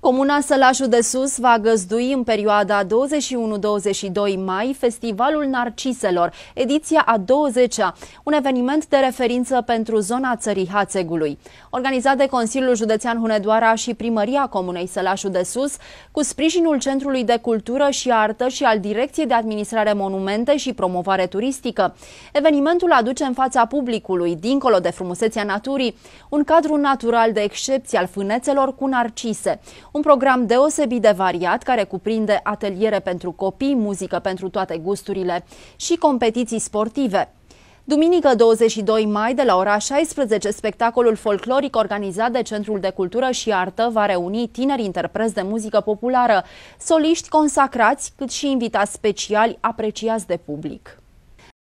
Comuna Sălașul de Sus va găzdui în perioada 21-22 mai Festivalul Narciselor, ediția a 20-a, un eveniment de referință pentru zona țării Hațegului. Organizat de Consiliul Județean Hunedoara și Primăria Comunei Sălașul de Sus, cu sprijinul Centrului de Cultură și Artă și al Direcției de Administrare Monumente și Promovare Turistică. Evenimentul aduce în fața publicului, dincolo de frumusețea naturii, un cadru natural de excepție al fânețelor cu narcise – un program deosebit de variat care cuprinde ateliere pentru copii, muzică pentru toate gusturile și competiții sportive. Duminică 22 mai de la ora 16, spectacolul folcloric organizat de Centrul de Cultură și Artă va reuni tineri interpreți de muzică populară, soliști consacrați, cât și invitați speciali apreciați de public.